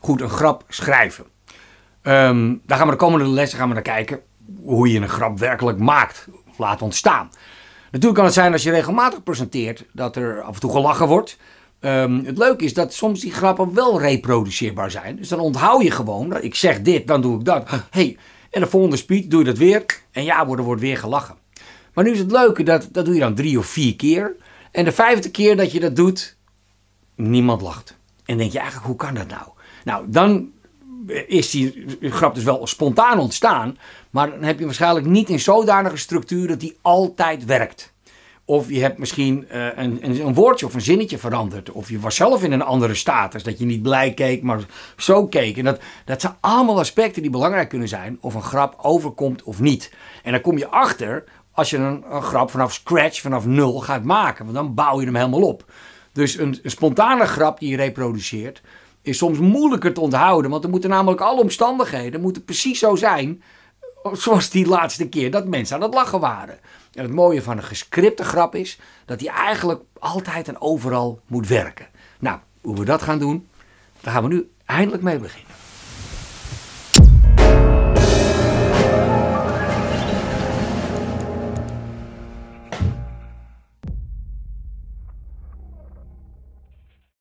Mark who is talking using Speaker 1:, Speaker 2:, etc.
Speaker 1: Goed, een grap schrijven. Um, daar gaan we de komende lessen gaan we naar kijken hoe je een grap werkelijk maakt, laat ontstaan. Natuurlijk kan het zijn als je regelmatig presenteert dat er af en toe gelachen wordt. Ehm, het leuke is dat soms die grappen wel reproduceerbaar zijn. Dus dan onthoud je gewoon, dat ik zeg dit, dan doe ik dat. Hey, en de volgende speech doe je dat weer. En ja, er wordt weer gelachen. Maar nu is het leuke, dat, dat doe je dan drie of vier keer. En de vijfde keer dat je dat doet, niemand lacht. En denk je eigenlijk, hoe kan dat nou? Nou, dan is die grap dus wel spontaan ontstaan. Maar dan heb je waarschijnlijk niet een zodanige structuur dat die altijd werkt. Of je hebt misschien eh, een, een, woordje of een zinnetje veranderd. Of je was zelf in een andere status. Dat je niet blij keek, maar zo keek. En dat, dat zijn allemaal aspecten die belangrijk kunnen zijn. Of een grap overkomt of niet. En dan kom je achter als je een, een grap vanaf scratch, vanaf nul gaat maken. Want dan bouw je hem helemaal op. Dus een, spontane grap die je reproduceert, is soms moeilijker te onthouden. Want er moeten namelijk alle omstandigheden moeten precies zo zijn. Eh, zoals die laatste keer dat mensen aan het lachen waren. En het mooie van een gescripte grap is dat die eigenlijk altijd en overal moet werken. Nou, hoe we dat gaan doen, daar gaan we nu eindelijk mee beginnen.